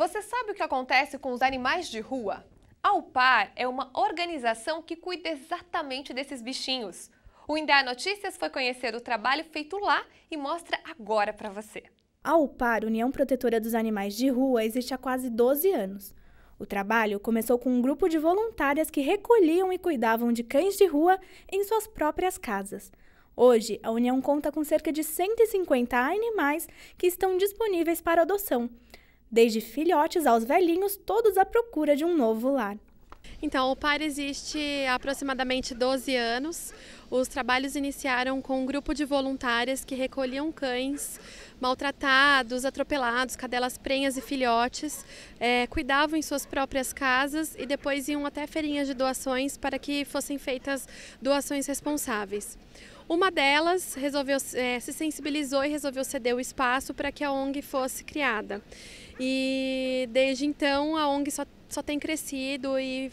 Você sabe o que acontece com os animais de rua? A UPAR é uma organização que cuida exatamente desses bichinhos. O Indá Notícias foi conhecer o trabalho feito lá e mostra agora para você. A UPAR, União Protetora dos Animais de Rua, existe há quase 12 anos. O trabalho começou com um grupo de voluntárias que recolhiam e cuidavam de cães de rua em suas próprias casas. Hoje, a União conta com cerca de 150 animais que estão disponíveis para adoção, desde filhotes aos velhinhos, todos à procura de um novo lar. Então, o par existe há aproximadamente 12 anos. Os trabalhos iniciaram com um grupo de voluntárias que recolhiam cães maltratados, atropelados, cadelas prenhas e filhotes, é, cuidavam em suas próprias casas e depois iam até feirinhas de doações para que fossem feitas doações responsáveis. Uma delas resolveu, é, se sensibilizou e resolveu ceder o espaço para que a ONG fosse criada. E desde então a ONG só só tem crescido e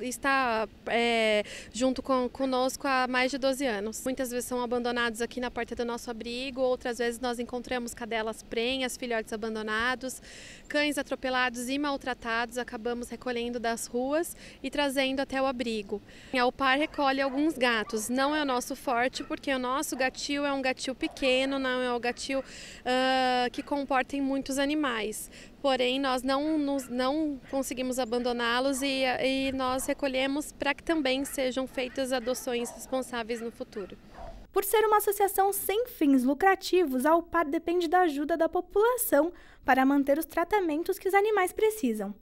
está é, junto com, conosco há mais de 12 anos. Muitas vezes são abandonados aqui na porta do nosso abrigo, outras vezes nós encontramos cadelas prenhas, filhotes abandonados, cães atropelados e maltratados, acabamos recolhendo das ruas e trazendo até o abrigo. O par recolhe alguns gatos, não é o nosso forte, porque o nosso gatil é um gatil pequeno, não é um gatil uh, que comporta muitos animais. Porém, nós não, não conseguimos abandoná-los e, e nós recolhemos para que também sejam feitas adoções responsáveis no futuro. Por ser uma associação sem fins lucrativos, a UPAR depende da ajuda da população para manter os tratamentos que os animais precisam.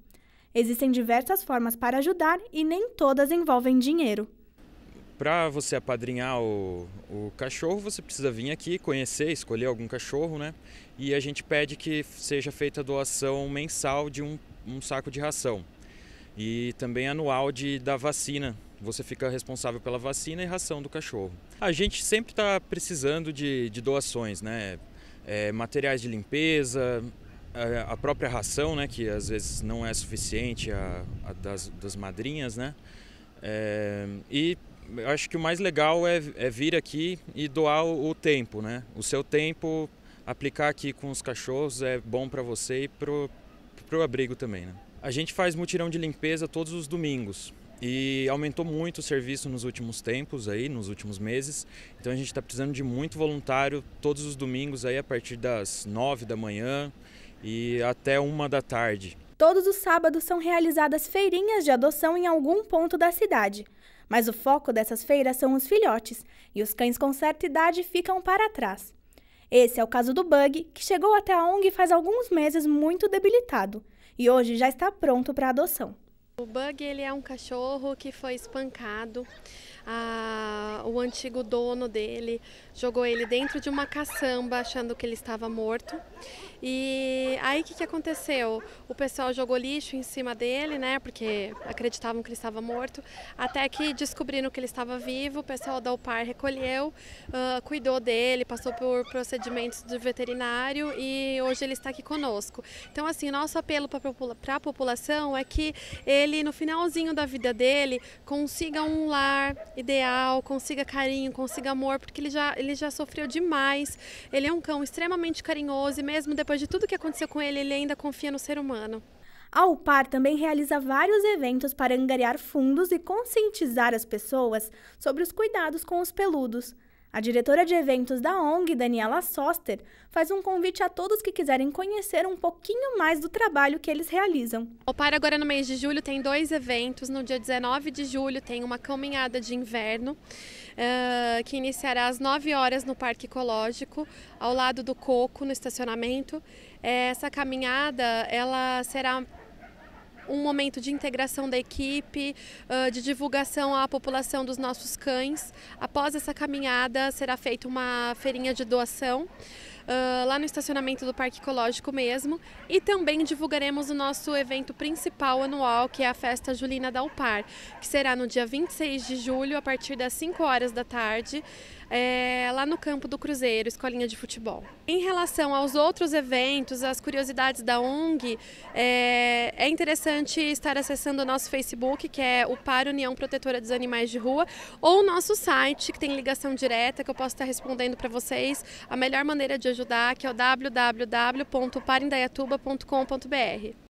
Existem diversas formas para ajudar e nem todas envolvem dinheiro. Para você apadrinhar o, o, cachorro, você precisa vir aqui, conhecer, escolher algum cachorro, né? E a gente pede que seja feita a doação mensal de um um saco de ração. E também anual de, da vacina. Você fica responsável pela vacina e ração do cachorro. A gente sempre está precisando de, de, doações, né? É, materiais de limpeza, a, a, própria ração, né? Que às vezes não é suficiente, a, a das, das, madrinhas, né? É, e acho que o mais legal é, é vir aqui e doar o, o tempo, né? O seu tempo aplicar aqui com os cachorros é bom para você e para o abrigo também. Né? A gente faz mutirão de limpeza todos os domingos e aumentou muito o serviço nos últimos tempos aí, nos últimos meses. Então a gente está precisando de muito voluntário todos os domingos aí a partir das 9 da manhã e até uma da tarde. Todos os sábados são realizadas feirinhas de adoção em algum ponto da cidade. Mas o foco dessas feiras são os filhotes, e os cães com certa idade ficam para trás. Esse é o caso do Bug, que chegou até a ONG faz alguns meses muito debilitado e hoje já está pronto para adoção. O Bug ele é um cachorro que foi espancado. Ah, o antigo dono dele jogou ele dentro de uma caçamba achando que ele estava morto. E aí o que, que aconteceu? O pessoal jogou lixo em cima dele, né? Porque acreditavam que ele estava morto. Até que descobriram que ele estava vivo, o pessoal da UPAR recolheu, uh, cuidou dele, passou por procedimentos do veterinário e hoje ele está aqui conosco. Então, assim, nosso apelo para a população é que ele, no finalzinho da vida dele, consiga um lar ideal, consiga consiga carinho, consiga amor, porque ele já, ele já sofreu demais. Ele é um cão extremamente carinhoso e mesmo depois de tudo que aconteceu com ele, ele ainda confia no ser humano. A UPAR também realiza vários eventos para angariar fundos e conscientizar as pessoas sobre os cuidados com os peludos. A diretora de eventos da ONG, Daniela Soster, faz um convite a todos que quiserem conhecer um pouquinho mais do trabalho que eles realizam. O para agora no mês de julho tem dois eventos. No dia 19 de julho tem uma caminhada de inverno uh, que iniciará às 9 horas no Parque Ecológico, ao lado do Coco, no estacionamento. Eh, essa caminhada ela será um momento de integração da equipe, de divulgação à população dos nossos cães. Após essa caminhada, será feita uma feirinha de doação uh, lá no estacionamento do Parque Ecológico mesmo. E também divulgaremos o nosso evento principal anual, que é a Festa Julina da Upar, que será no dia 26 de julho, a partir das 5 horas da tarde, é, lá no campo do Cruzeiro, Escolinha de Futebol. Em relação aos outros eventos, as curiosidades da ONG, é, é interessante estar acessando o nosso Facebook, que é o Par União Protetora dos Animais de Rua, ou o nosso site, que tem ligação direta, que eu posso estar respondendo para vocês a melhor maneira de ajudar, que é o www.parindaiatuba.com.br.